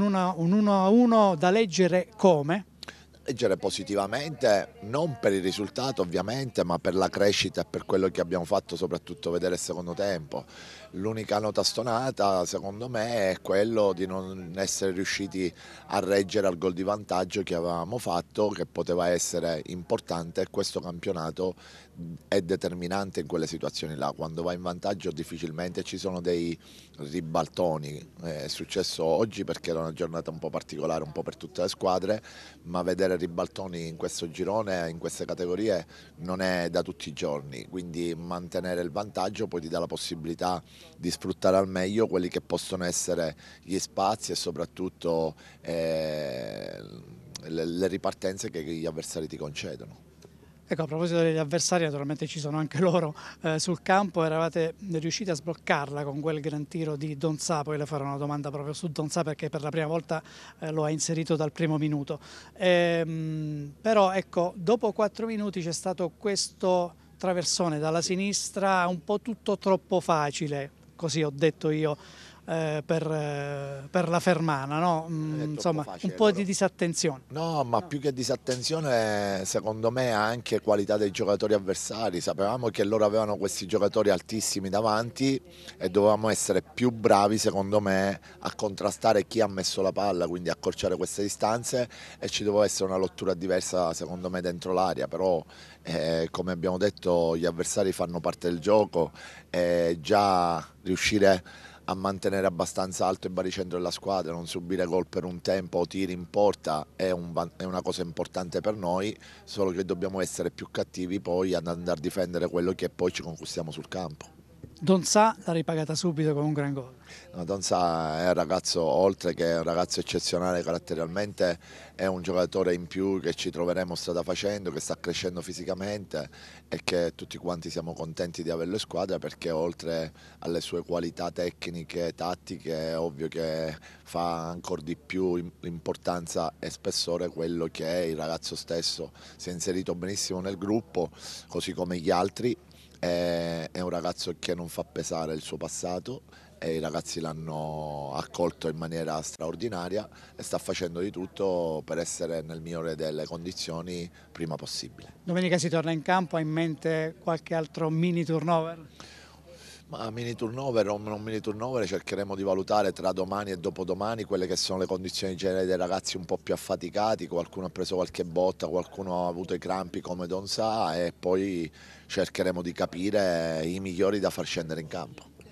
un 1 a 1 da leggere come? leggere positivamente, non per il risultato ovviamente, ma per la crescita e per quello che abbiamo fatto, soprattutto vedere il secondo tempo. L'unica nota stonata, secondo me, è quello di non essere riusciti a reggere al gol di vantaggio che avevamo fatto, che poteva essere importante e questo campionato è determinante in quelle situazioni là, quando va in vantaggio difficilmente ci sono dei ribaltoni, eh, è successo oggi perché era una giornata un po' particolare un po' per tutte le squadre, ma vedere ribaltoni in questo girone, in queste categorie non è da tutti i giorni, quindi mantenere il vantaggio poi ti dà la possibilità di sfruttare al meglio quelli che possono essere gli spazi e soprattutto eh, le, le ripartenze che gli avversari ti concedono. Ecco, a proposito degli avversari, naturalmente ci sono anche loro eh, sul campo, eravate riusciti a sbloccarla con quel gran tiro di Don Sa, poi le farò una domanda proprio su Don Sa perché per la prima volta eh, lo ha inserito dal primo minuto. Ehm, però ecco, dopo quattro minuti c'è stato questo traversone dalla sinistra un po' tutto troppo facile, così ho detto io, eh, per, eh, per, la Fermana, no? Eh, mm, insomma un po' però. di disattenzione. No, ma no. più che disattenzione secondo me anche qualità dei giocatori avversari, sapevamo che loro avevano questi giocatori altissimi davanti e dovevamo essere più bravi secondo me a contrastare chi ha messo la palla, quindi accorciare queste distanze e ci doveva essere una lottura diversa secondo me dentro l'area, però eh, come abbiamo detto gli avversari fanno parte del gioco e già riuscire a a mantenere abbastanza alto il baricentro della squadra, non subire gol per un tempo o tiri in porta è, un, è, una cosa importante per noi, solo che dobbiamo essere più cattivi poi ad andare a difendere quello che poi ci conquistiamo sul campo. Don Sa l'ha ripagata subito con un gran gol. No, Don Sa è un ragazzo, oltre che un ragazzo eccezionale caratterialmente, è un giocatore in più che ci troveremo strada facendo, che sta crescendo fisicamente e che tutti quanti siamo contenti di averlo in squadra perché oltre alle sue qualità tecniche e tattiche è ovvio che fa ancora di più importanza e spessore quello che è il ragazzo stesso. Si è inserito benissimo nel gruppo, così come gli altri è, è un ragazzo che non fa pesare il suo passato e i ragazzi l'hanno accolto in maniera straordinaria e sta facendo di tutto per essere nel migliore delle condizioni prima possibile. Domenica si torna in campo, ha in mente qualche altro mini turnover? Ma mini turnover o non mini turnover cercheremo di valutare tra domani e dopodomani quelle che sono le condizioni generali dei ragazzi un po' più affaticati, qualcuno ha preso qualche botta, qualcuno ha avuto i crampi come Don Sa e poi cercheremo di capire i migliori da far scendere in campo.